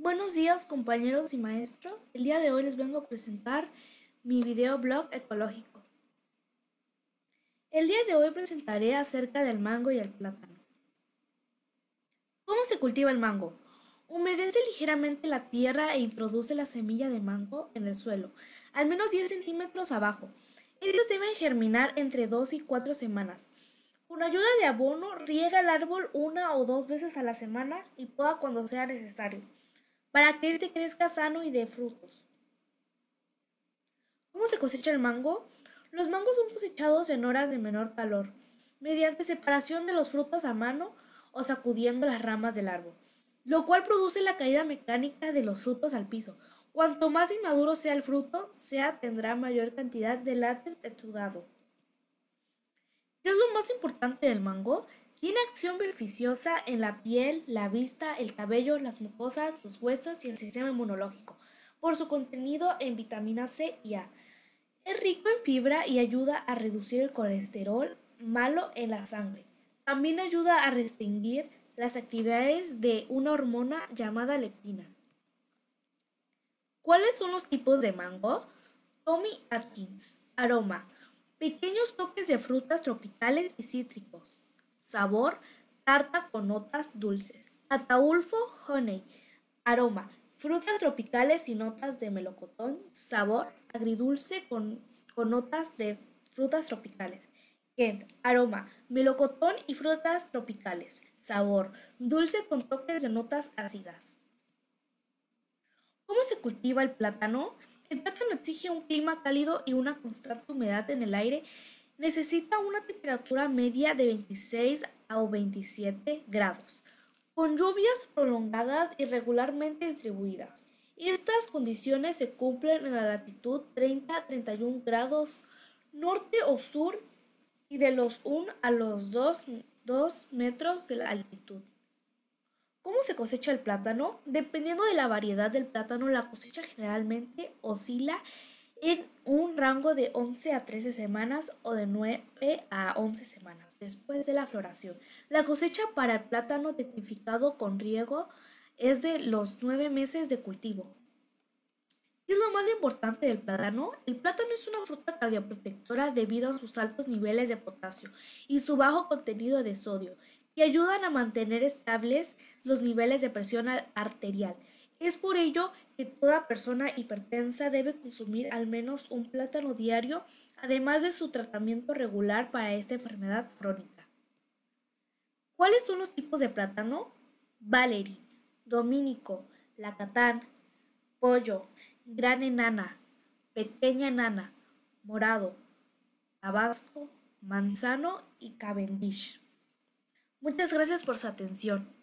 Buenos días compañeros y maestro. El día de hoy les vengo a presentar mi videoblog ecológico. El día de hoy presentaré acerca del mango y el plátano. ¿Cómo se cultiva el mango? Humedece ligeramente la tierra e introduce la semilla de mango en el suelo, al menos 10 centímetros abajo. Ellos deben germinar entre 2 y 4 semanas. Con ayuda de abono, riega el árbol una o dos veces a la semana y pueda cuando sea necesario para que este crezca sano y de frutos. ¿Cómo se cosecha el mango? Los mangos son cosechados en horas de menor calor, mediante separación de los frutos a mano o sacudiendo las ramas del árbol, lo cual produce la caída mecánica de los frutos al piso. Cuanto más inmaduro sea el fruto, sea tendrá mayor cantidad de látex exudado. ¿Qué es lo más importante del mango? Tiene acción beneficiosa en la piel, la vista, el cabello, las mucosas, los huesos y el sistema inmunológico, por su contenido en vitamina C y A. Es rico en fibra y ayuda a reducir el colesterol malo en la sangre. También ayuda a restringir las actividades de una hormona llamada leptina. ¿Cuáles son los tipos de mango? Tommy Atkins. Aroma. Pequeños toques de frutas tropicales y cítricos sabor, tarta con notas dulces. Ataulfo honey, aroma, frutas tropicales y notas de melocotón, sabor, agridulce con, con notas de frutas tropicales. Kent, aroma, melocotón y frutas tropicales, sabor, dulce con toques de notas ácidas. ¿Cómo se cultiva el plátano? El plátano exige un clima cálido y una constante humedad en el aire Necesita una temperatura media de 26 a 27 grados, con lluvias prolongadas y regularmente distribuidas. Estas condiciones se cumplen en la latitud 30-31 grados norte o sur y de los 1 a los 2, metros de la altitud. ¿Cómo se cosecha el plátano? Dependiendo de la variedad del plátano, la cosecha generalmente oscila en un rango de 11 a 13 semanas o de 9 a 11 semanas después de la floración. La cosecha para el plátano tecnificado con riego es de los 9 meses de cultivo. ¿Qué es lo más importante del plátano? El plátano es una fruta cardioprotectora debido a sus altos niveles de potasio y su bajo contenido de sodio, que ayudan a mantener estables los niveles de presión arterial es por ello que toda persona hipertensa debe consumir al menos un plátano diario, además de su tratamiento regular para esta enfermedad crónica. ¿Cuáles son los tipos de plátano? Valerie, Dominico, Lacatán, Pollo, Gran Enana, Pequeña Enana, Morado, Tabasco, Manzano y Cavendish. Muchas gracias por su atención.